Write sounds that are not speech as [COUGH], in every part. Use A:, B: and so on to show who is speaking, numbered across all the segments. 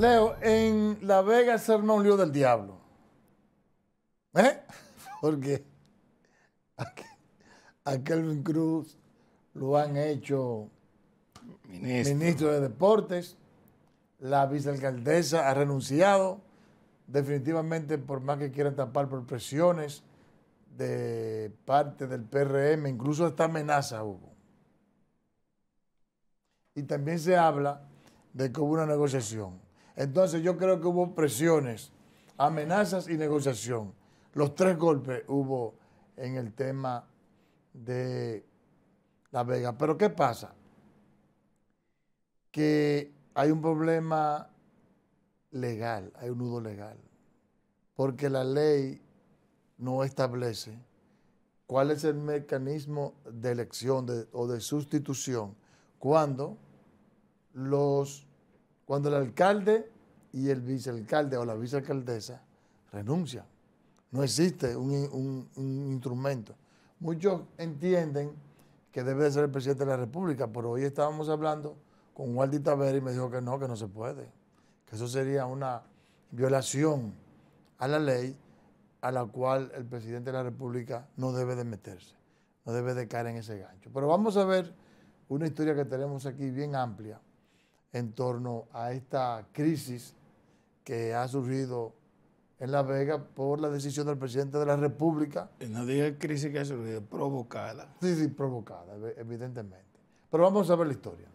A: Leo, en La Vega se armó un lío del diablo. ¿Eh? [LAUGHS] Porque a Kelvin Cruz lo han hecho ministro. ministro de Deportes, la vicealcaldesa ha renunciado, definitivamente por más que quieran tapar por presiones de parte del PRM, incluso esta amenaza hubo. Y también se habla de que hubo una negociación. Entonces yo creo que hubo presiones, amenazas y negociación. Los tres golpes hubo en el tema de La Vega. Pero ¿qué pasa? Que hay un problema legal, hay un nudo legal, porque la ley no establece cuál es el mecanismo de elección o de sustitución cuando los cuando el alcalde y el vicealcalde o la vicealcaldesa renuncian. No existe un, instrumento. Muchos entienden que debe de ser el presidente de la República, pero hoy estábamos hablando con waldita Vera y me dijo que no, que no se puede, que eso sería una violación a la ley a la cual el presidente de la República no debe de meterse, no debe de caer en ese gancho. Pero vamos a ver una historia que tenemos aquí bien amplia en torno a esta crisis que ha surgido en La Vega por la decisión del presidente de la República. No diga crisis que ha surgido, provocada. Sí, sí, provocada, evidentemente. Pero vamos a ver la historia.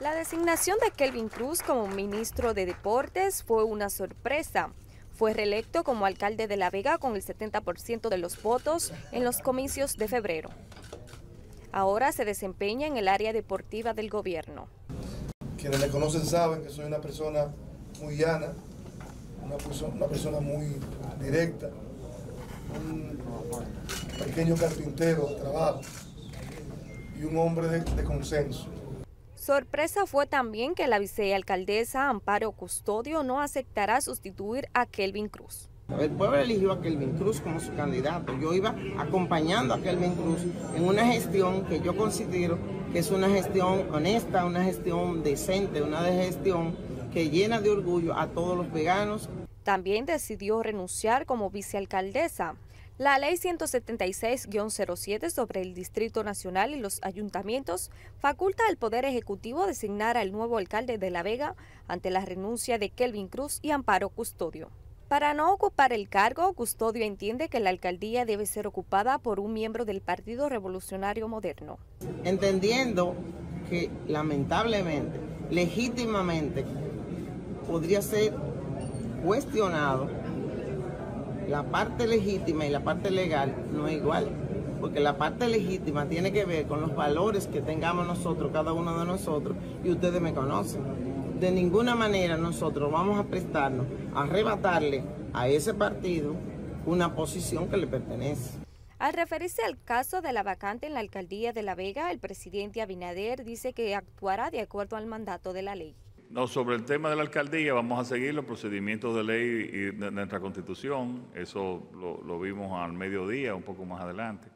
B: La designación de Kelvin Cruz como ministro de Deportes fue una sorpresa. Fue reelecto como alcalde de La Vega con el 70% de los votos en los comicios de febrero. Ahora se desempeña en el área deportiva del gobierno.
A: Quienes me conocen saben que soy una persona muy llana, una persona, muy directa, un pequeño carpintero de trabajo y un hombre
C: de consenso.
B: Sorpresa fue también que la vicealcaldesa Amparo Custodio no aceptará sustituir a Kelvin Cruz.
C: El pueblo eligió a Kelvin Cruz como su candidato. Yo iba acompañando a Kelvin Cruz en una gestión que yo considero que es una gestión honesta, una gestión decente, una gestión que llena de orgullo a todos los veganos.
B: También decidió renunciar como vicealcaldesa. La Ley 176-07 sobre el Distrito Nacional y los ayuntamientos faculta al Poder Ejecutivo designar al nuevo alcalde de La Vega ante la renuncia de Kelvin Cruz y Amparo Custodio. Para no ocupar el cargo, Custodio entiende que la alcaldía debe ser ocupada por un miembro del Partido Revolucionario Moderno.
C: Entendiendo que lamentablemente, legítimamente, podría ser cuestionado la parte legítima y la parte legal no es igual, porque la parte legítima tiene que ver con los valores que tengamos nosotros, cada uno de nosotros, y ustedes me conocen de ninguna manera nosotros vamos a prestarnos a arrebatarle a ese partido una posición que le pertenece.
B: Al referirse al caso de la vacante en la alcaldía de La Vega, el presidente Abinader dice que actuará de acuerdo al mandato de la ley.
D: No, sobre el tema de la alcaldía vamos a seguir los procedimientos de ley y de nuestra constitución, eso lo, vimos al mediodía, un poco más adelante,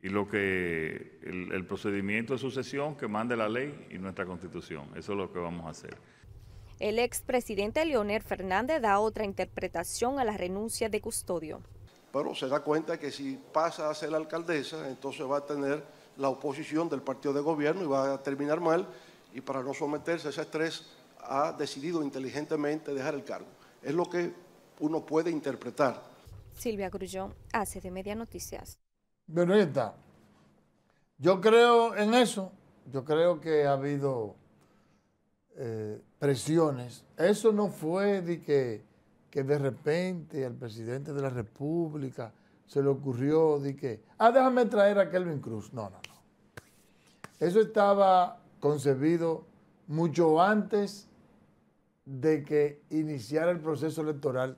D: y lo que el procedimiento de sucesión que mande la ley y nuestra constitución, eso es lo que vamos a hacer.
B: El expresidente Leonel Fernández da otra interpretación a la renuncia de Custodio.
D: Pero se da cuenta que si pasa a ser alcaldesa, entonces va a tener la oposición del partido de gobierno y va a terminar mal. Y para no someterse a ese estrés, ha decidido inteligentemente dejar el cargo. Es lo que uno puede interpretar.
B: Silvia Grullón, hace de Media Noticias.
A: Bueno, Yo creo en eso. Yo creo que ha habido eh, presiones. Eso no fue de que, que, de repente al presidente de la República se le ocurrió de que, ah, déjame traer a Kelvin Cruz. No, no, no. Eso estaba concebido mucho antes de que iniciara el proceso electoral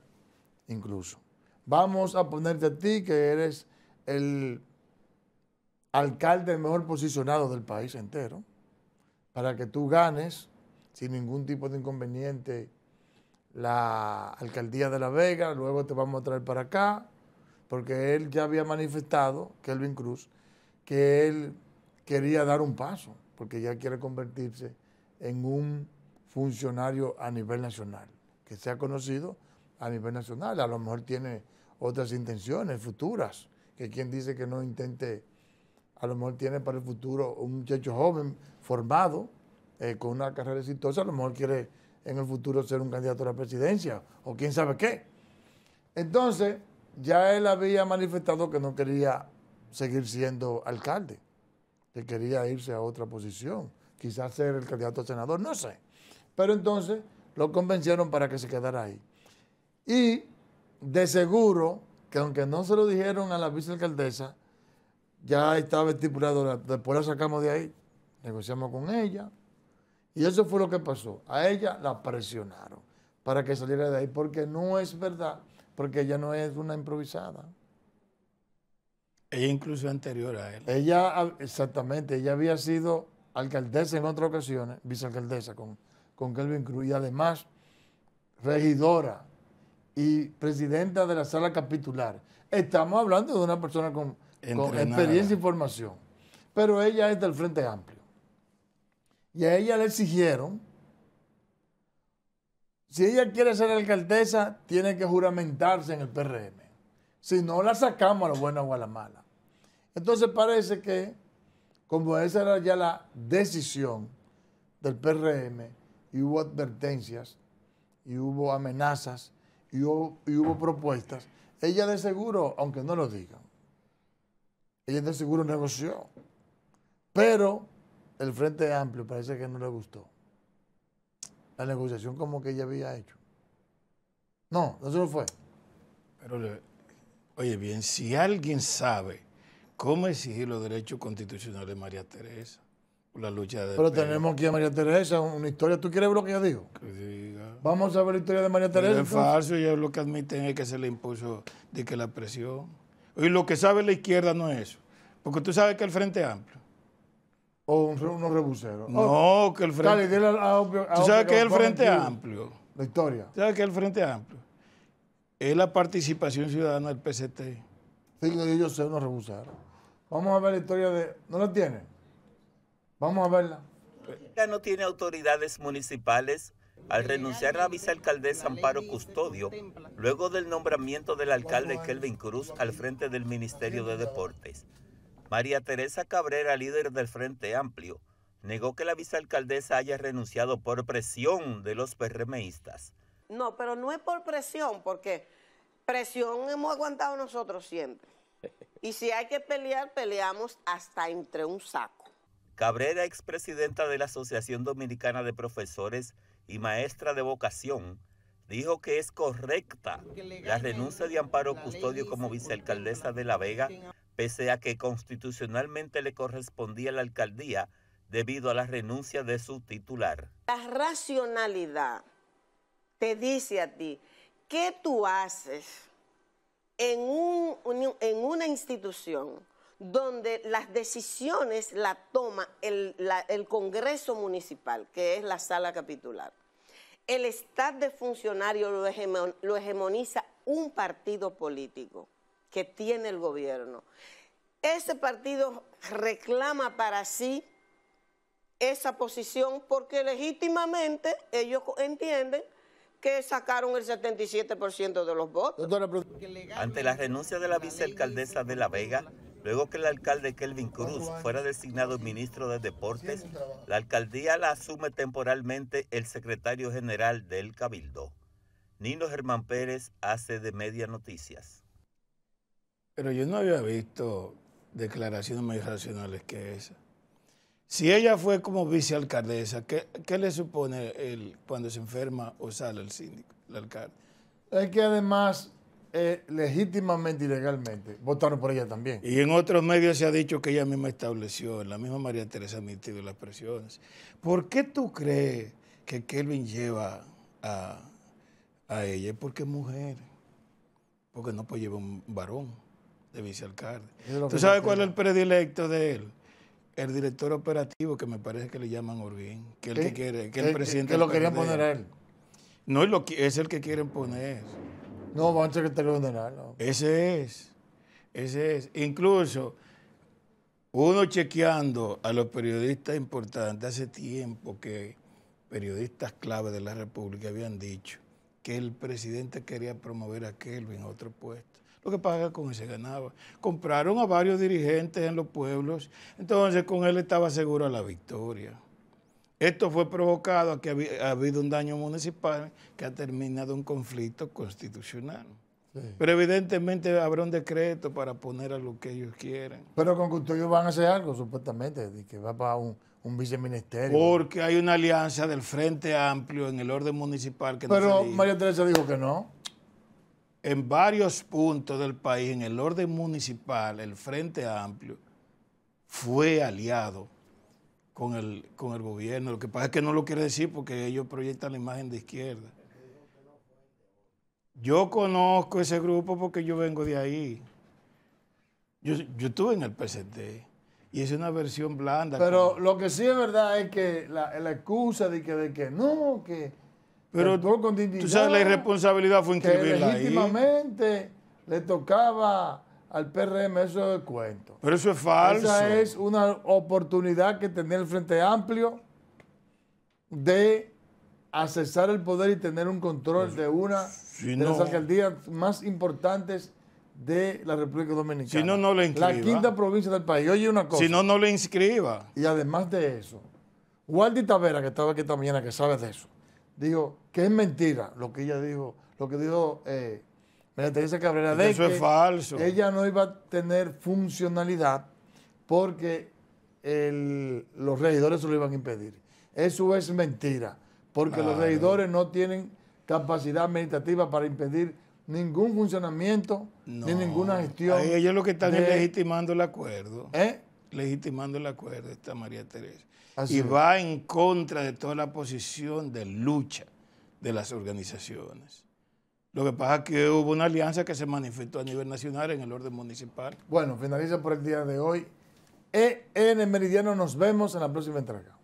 A: incluso. Vamos a ponerte a ti que eres el alcalde mejor posicionado del país entero para que tú ganes sin ningún tipo de inconveniente la alcaldía de La Vega, luego te vamos a traer para acá, porque él ya había manifestado, Kelvin Cruz, que él quería dar un paso, porque ya quiere convertirse en un funcionario a nivel nacional, que sea conocido a nivel nacional. A lo mejor tiene otras intenciones futuras, que quien dice que no intente, a lo mejor tiene para el futuro un muchacho joven formado, eh, con una carrera exitosa, a lo mejor quiere en el futuro ser un candidato a la presidencia o quién sabe qué. Entonces, ya él había manifestado que no quería seguir siendo alcalde, que quería irse a otra posición, quizás ser el candidato a senador, no sé. Pero entonces lo convencieron para que se quedara ahí. Y de seguro que aunque no se lo dijeron a la vicealcaldesa, ya estaba estipulado, después la sacamos de ahí, negociamos con ella, y eso fue lo que pasó. A ella la presionaron para que saliera de ahí, porque no es verdad, porque ella no es una improvisada. Ella incluso anterior a él. Ella, ah, exactamente, ella había sido alcaldesa en otras ocasiones, vicealcaldesa con, con Kelvin Cruz, y además regidora y presidenta de la sala capitular. Estamos hablando de una persona con experiencia y formación, pero ella es del Frente Amplio y a ella le exigieron, si ella quiere ser alcaldesa, tiene que juramentarse en el PRM. Si no, la sacamos a lo bueno o a la mala. Entonces parece que, como esa era ya la decisión del PRM, y hubo advertencias, y hubo amenazas, y hubo, y hubo propuestas, ella de seguro, aunque no lo digan, ella de seguro negoció. Pero el Frente Amplio parece que no le gustó. La negociación como que ella había hecho.
D: No, eso no fue. Pero, oye bien, si alguien sabe cómo exigir los derechos constitucionales de María Teresa, la lucha de... Pero tenemos aquí a María Teresa, una historia. ¿Tú quieres ver lo que yo digo? Vamos a ver la historia de María Teresa. es falso, ellos lo que admiten es que se le impuso de que la presión. Y lo que sabe la izquierda no es eso. Porque tú sabes que el Frente Amplio o un, unos rebuseros. No, que el Frente Dale, ¿Tú sabes qué es el Frente Amplio? La historia. ¿Tú sabes qué es el Frente Amplio? Es la participación ciudadana del PCT. Sí, ellos se unos rebuseros. Vamos a ver la historia de... ¿No la tiene? Vamos
A: a verla.
C: No tiene autoridades municipales al renunciar a la vicealcaldesa Amparo Custodio, luego del nombramiento del alcalde Kelvin Cruz al frente del Ministerio de Deportes. María Teresa Cabrera, líder del Frente Amplio, negó que la vicealcaldesa haya renunciado por presión de los PRMistas. No, pero no es por presión, porque presión hemos aguantado nosotros siempre. Y si hay que pelear, peleamos hasta entre un saco. Cabrera, expresidenta de la Asociación Dominicana de Profesores y maestra de vocación, dijo que es correcta la renuncia de Amparo Custodio como vicealcaldesa de La Vega pese a que constitucionalmente le correspondía la alcaldía debido a la renuncia de su titular. La racionalidad te dice a ti, ¿qué tú haces en, un, en una institución donde las decisiones las toma el, Congreso Municipal, que es la sala capitular? El estado de funcionario lo, lo hegemoniza un partido político que tiene el gobierno. Ese partido reclama para sí esa posición porque legítimamente ellos entienden que sacaron el 77% de los votos. Ante la renuncia de la vicealcaldesa de La Vega, luego que el alcalde Kelvin Cruz fuera designado ministro de Deportes, la alcaldía la asume temporalmente el secretario general del Cabildo. Nino Germán Pérez hace de Media Noticias. Pero yo
D: no había visto declaraciones más irracionales que esa. Si ella fue como vicealcaldesa, ¿qué, le supone el, cuando se enferma o sale el síndico, el alcalde? Es que además, eh, legítimamente y legalmente, votaron
A: por ella también.
D: Y en otros medios se ha dicho que ella misma estableció, la misma María Teresa ha admitido las presiones. ¿Por qué tú crees que Kelvin lleva a, a ella? Porque es mujer, porque no puede llevar un varón de vicealcalde. ¿Tú sabes cuál es el predilecto de él? El director operativo, que me parece que le llaman Orguín, que el que eh, quiere, que el, eh, presidente. Que lo querían poner a él. No, es el que quieren poner. No, va a ser secretario general. Ese es. Ese es. Incluso, uno chequeando a los periodistas importantes, hace tiempo que periodistas clave de la República habían dicho que el presidente quería promover a Kelvin a otro puesto lo que pasa con él se ganaba. Compraron a varios dirigentes en los pueblos, entonces con él estaba segura la victoria. Esto fue provocado a que ha habido un daño municipal que ha terminado un conflicto constitucional. Pero evidentemente habrá un decreto para poner a lo que ellos quieran. Pero con que ustedes van a hacer algo, supuestamente, de que va para un, un
A: viceministerio.
D: Porque hay una alianza del Frente Amplio en el orden municipal que Pero María Teresa dijo que no en varios puntos del país, en el orden municipal, el Frente Amplio fue aliado con el, gobierno. Lo que pasa es que no lo quiere decir porque ellos proyectan la imagen de izquierda. Yo conozco ese grupo porque yo vengo de ahí. Yo, estuve en el PCT y es una versión blanda. Pero lo que sí es
A: verdad es que la, la excusa de que, de que no, que pero todo con Tú sabes, la irresponsabilidad fue inscribirla que legítimamente le tocaba al PRM eso de cuento.
D: Pero eso es falso. Esa
A: es una oportunidad que tenía el Frente Amplio de accesar el poder y tener un control pues, de una de las alcaldías más importantes de la República Dominicana. Si no, no le inscriba. La quinta provincia del país. Oye, una cosa. Si no, no le inscriba. Y además de eso, Waldi Tavera, que estaba aquí esta mañana, que sabe de eso, dijo que es mentira lo que ella dijo, lo que dijo eh, María Teresa Cabrera. De eso que es falso. Ella no iba a tener funcionalidad porque los regidores se lo iban a impedir. Eso es mentira, porque los regidores no tienen capacidad
D: administrativa para impedir ningún funcionamiento ni ninguna gestión. Ahí ellos lo que están legitimando el acuerdo. ¿Eh? legitimando el acuerdo está María Teresa. y va en contra de toda la posición de lucha de las organizaciones. Lo que pasa es que hubo una alianza que se manifestó a nivel nacional en el orden municipal. Bueno, finaliza por el día de hoy. EN el Meridiano, nos vemos en la próxima
A: entrega.